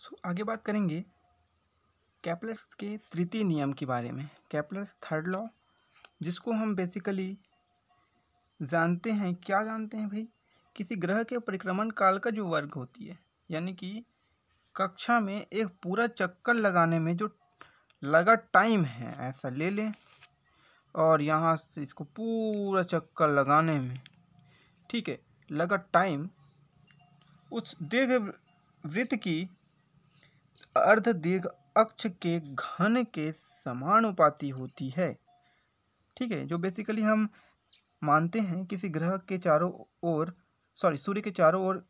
सो आगे बात करेंगे कैपलर्स के तृतीय नियम के बारे में कैपलर्स थर्ड लॉ जिसको हम बेसिकली जानते हैं क्या जानते हैं भाई किसी ग्रह के परिक्रमण काल का जो वर्ग होती है यानी कि कक्षा में एक पूरा चक्कर लगाने में जो लगा टाइम है ऐसा ले लें और यहाँ से इसको पूरा चक्कर लगाने में ठीक है लगा टाइम उस दीर्घ वृत्त की अर्ध दीर्घ अक्ष के घन के समानुपाती होती है ठीक है जो बेसिकली हम मानते हैं किसी ग्रह के चारों ओर सॉरी सूर्य के चारों ओर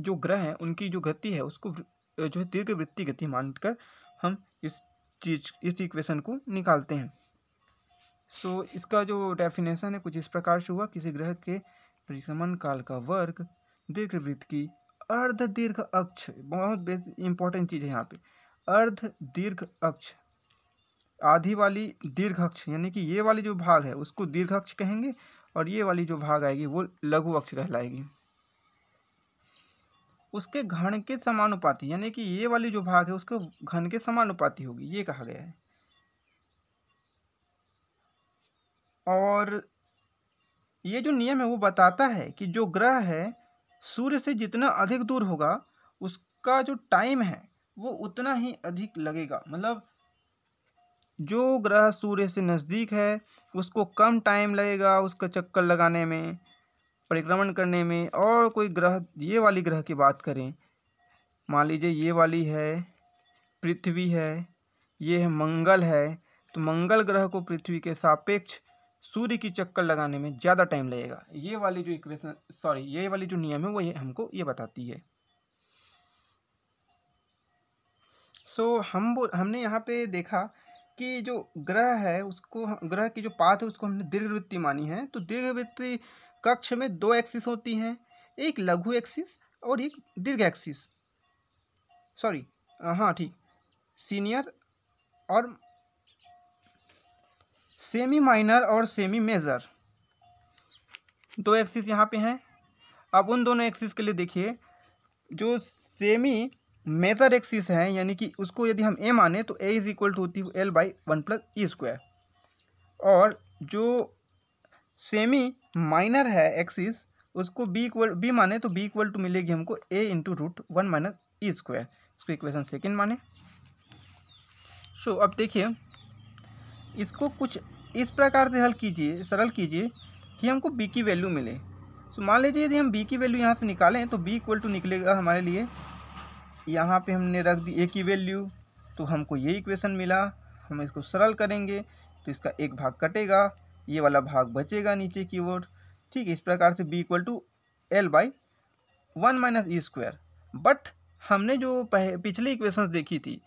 जो ग्रह हैं उनकी जो गति है उसको जो है दीर्घ वृत्ति गति मानकर हम इस चीज इस इक्वेशन को निकालते हैं सो so, इसका जो डेफिनेशन है कुछ इस प्रकार से हुआ किसी ग्रह के परिक्रमण काल का वर्ग दीर्घवृत्त की अर्ध दीर्घ अक्ष बहुत इंपॉर्टेंट चीज़ है यहाँ पे अर्ध दीर्घ अक्ष आधी वाली दीर्घ अक्ष यानी कि ये वाली जो भाग है उसको दीर्घ अक्ष कहेंगे और ये वाली जो भाग आएगी वो लघु अक्ष कहलाएगी उसके घन के समानुपाती यानी कि ये वाली जो भाग है उसके घन के समानुपाती होगी ये कहा गया है और ये जो नियम है वो बताता है कि जो ग्रह है सूर्य से जितना अधिक दूर होगा उसका जो टाइम है वो उतना ही अधिक लगेगा मतलब जो ग्रह सूर्य से नज़दीक है उसको कम टाइम लगेगा उसका चक्कर लगाने में परिक्रमण करने में और कोई ग्रह ये वाली ग्रह की बात करें मान लीजिए ये वाली है पृथ्वी है ये है मंगल है तो मंगल ग्रह को पृथ्वी के सापेक्ष सूर्य की चक्कर लगाने में ज़्यादा टाइम लगेगा ये वाली जो इक्वेशन सॉरी ये वाली जो नियम है वो ये हमको ये बताती है सो so, हम हमने यहाँ पे देखा कि जो ग्रह है उसको ग्रह की जो पात है उसको हमने दीर्घवृत्ति मानी है तो दीर्घवृत्ति कक्ष में दो एक्सिस होती हैं एक लघु एक्सिस और एक दीर्घ एक्सिस सॉरी हाँ ठीक सीनियर और सेमी माइनर और सेमी मेजर दो एक्सिस यहाँ पे हैं अब उन दोनों एक्सिस के लिए देखिए जो सेमी मेजर एक्सिस हैं यानी कि उसको यदि हम ए माने तो ए इज इक्वल टू होती है L by one plus E square और जो सेमी माइनर है एक्सिस उसको बी इक्वल बी माने तो बी इक्वल टू मिलेगी हमको A into root one minus E square इसको इक्वेशन सेकेंड माने सो so, अब देखिए इसको कुछ इस प्रकार से हल कीजिए सरल कीजिए कि हमको बी की वैल्यू मिले सो मान लीजिए यदि हम बी की वैल्यू यहाँ से निकालें तो बी इक्वल टू निकलेगा हमारे लिए यहाँ पे हमने रख दी ए की वैल्यू तो हमको ये इक्वेशन मिला हम इसको सरल करेंगे तो इसका एक भाग कटेगा ये वाला भाग बचेगा नीचे की ओर ठीक है इस प्रकार से B equal to L by one minus E square but हमने जो पिछली इक्वेशन देखी थी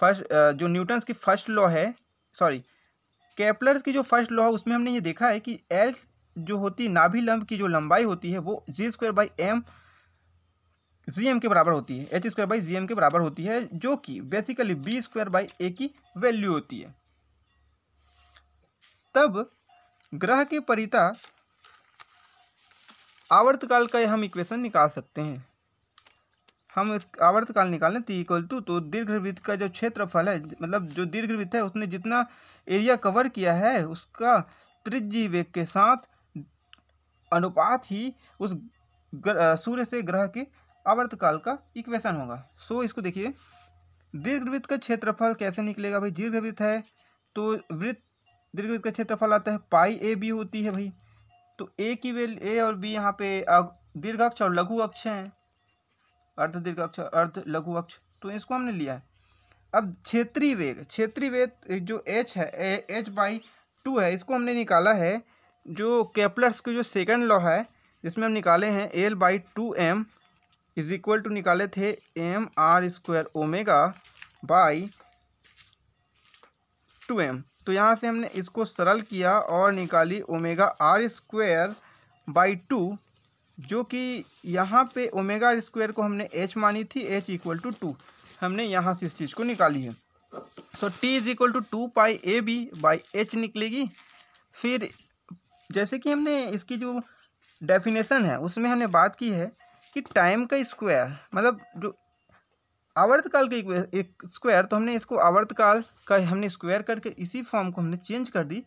फर्स्ट जो न्यूटन्स की फर्स्ट लॉ है सॉरी कैपलर्स की जो फर्स्ट लॉ है उसमें हमने ये देखा है कि एल जो होती है नाभि लंब की जो लंबाई होती है वो G square by M G M के बराबर होती है H square by G M के बराबर होती है जो कि basically B square by A की वैल्यू होती है तब ग्रह के परिता आवर्तकाल का हम इक्वेशन निकाल सकते हैं हम इस आवर्तकाल निकालें तो इक्वल टू तो दीर्घ वृत्त का जो क्षेत्रफल है मतलब जो दीर्घ वृत्त है उसने जितना एरिया कवर किया है उसका त्रिज्यी वेग के साथ अनुपात ही उस सूर्य से ग्रह के आवर्तकाल का इक्वेशन होगा सो इसको देखिए दीर्घवृत्त का क्षेत्रफल कैसे निकलेगा भाई दीर्घवृत्त है तो वृत्त दीर्घवृत्त का क्षेत्रफल आता है पाई ए बी होती है भाई तो ए की वेल ए और बी यहाँ पे दीर्घ अक्ष और लघु अक्ष हैं अर्ध दीर्घ अक्ष अर्ध लघु अक्ष तो इसको हमने लिया है अब क्षेत्रीय वेग क्षेत्रीय वेग जो एच है एच बाई टू है इसको हमने निकाला है जो कैपलर्स के जो सेकंड लॉ है जिसमें हम निकाले हैं L by two M is equal to निकाले थे M R square omega by two M तो यहाँ से हमने इसको सरल किया और निकाली omega R square by two जो कि यहाँ पे ओमेगा स्क्वायर को हमने एच मानी थी एच इक्वल टू टू हमने यहाँ से इस चीज़ को निकाली है so T is equal to two pi A B by H निकलेगी फिर जैसे कि हमने इसकी जो डेफिनेशन है उसमें हमने बात की है कि टाइम का स्क्वायर मतलब जो आवर्तकाल का एक स्क्वायर तो हमने इसको आवर्तकाल का हमने स्क्वायर करके इसी फॉर्म को हमने चेंज कर दी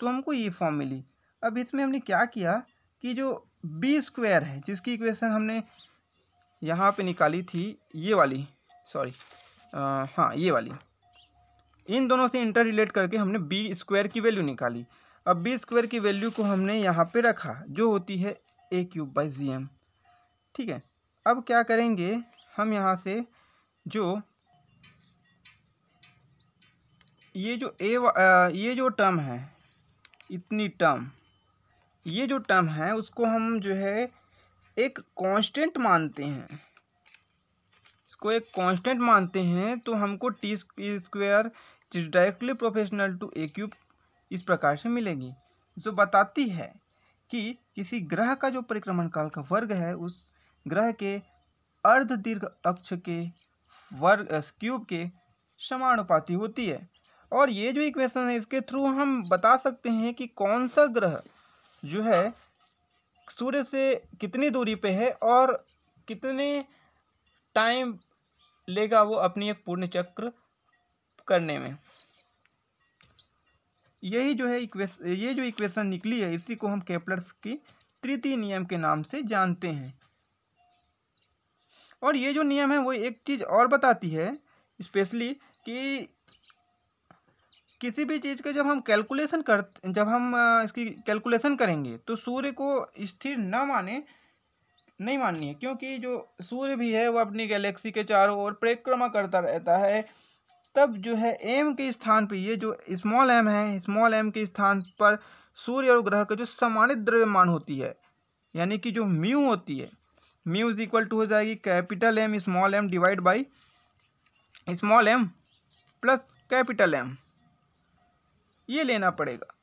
तो हमको ये फॉर्म मिली अब इसमें हमने क्या किया कि जो बी स्क्वायर है जिसकी इक्वेशन हमने यहाँ पे निकाली थी ये वाली सॉरी हाँ ये वाली इन दोनों से इंटर रिलेट करके हमने बी स्क्वायर की वैल्यू निकाली अब बी स्क्वायर की वैल्यू को हमने यहाँ पे रखा जो होती है A cube by G M ठीक है अब क्या करेंगे हम यहाँ से जो ये जो ए ये जो टर्म है इतनी टर्म ये जो टर्म है उसको हम जो है एक कांस्टेंट मानते हैं इसको एक कांस्टेंट मानते हैं तो हमको T square is directly proportional to A cube इस प्रकार से मिलेगी जो बताती है कि किसी ग्रह का जो परिक्रमण काल का वर्ग है उस ग्रह के अर्ध दीर्घ अक्ष के वर्ग क्यूब के समानुपाती होती है और ये जो इक्वेशन है इसके थ्रू हम बता सकते हैं कि कौन सा ग्रह जो है सूर्य से कितनी दूरी पे है और कितने टाइम लेगा वो अपनी एक पूर्ण चक्र करने में यही जो है इक्वेशन ये जो इक्वेशन निकली है इसी को हम कैप्लर्स की तृतीय नियम के नाम से जानते हैं और ये जो नियम है वो एक चीज़ और बताती है स्पेशली कि किसी भी चीज़ का जब हम कैलकुलेशन कर जब हम इसकी कैलकुलेशन करेंगे तो सूर्य को स्थिर ना माने नहीं माननी है क्योंकि जो सूर्य भी है वह अपनी गैलेक्सी के चारों ओर परिक्रमा करता रहता है तब जो है एम के स्थान पे ये जो स्मॉल एम है स्मॉल एम के स्थान पर सूर्य और ग्रह का जो समानित द्रव्यमान होती है यानी कि जो म्यू होती है म्यू इज इक्वल टू हो जाएगी capital M small m divide by small m plus capital M ये लेना पड़ेगा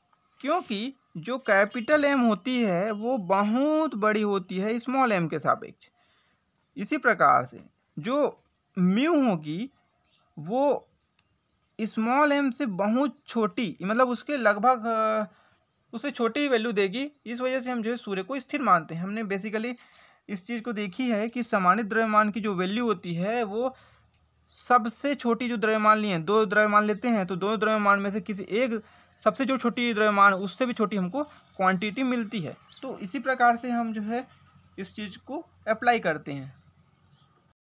क्योंकि जो कैपिटल एम होती है वो बहुत बड़ी होती है स्मॉल एम के सापेक्ष इसी प्रकार से जो म्यू होगी वो स्मॉल एम से बहुत छोटी मतलब उसके लगभग उससे छोटी वैल्यू देगी इस वजह से हम जो है सूर्य को स्थिर मानते हैं हमने बेसिकली इस चीज़ को देखी है कि सामान्य द्रव्यमान की जो वैल्यू होती है वो सबसे छोटी जो द्रव्यमान लिए दो द्रव्यमान लेते हैं तो दो द्रव्यमान में से किसी एक सबसे जो छोटी द्रव्यमान उससे भी छोटी हमको क्वांटिटी मिलती है तो इसी प्रकार से हम जो है इस चीज़ को अप्लाई करते हैं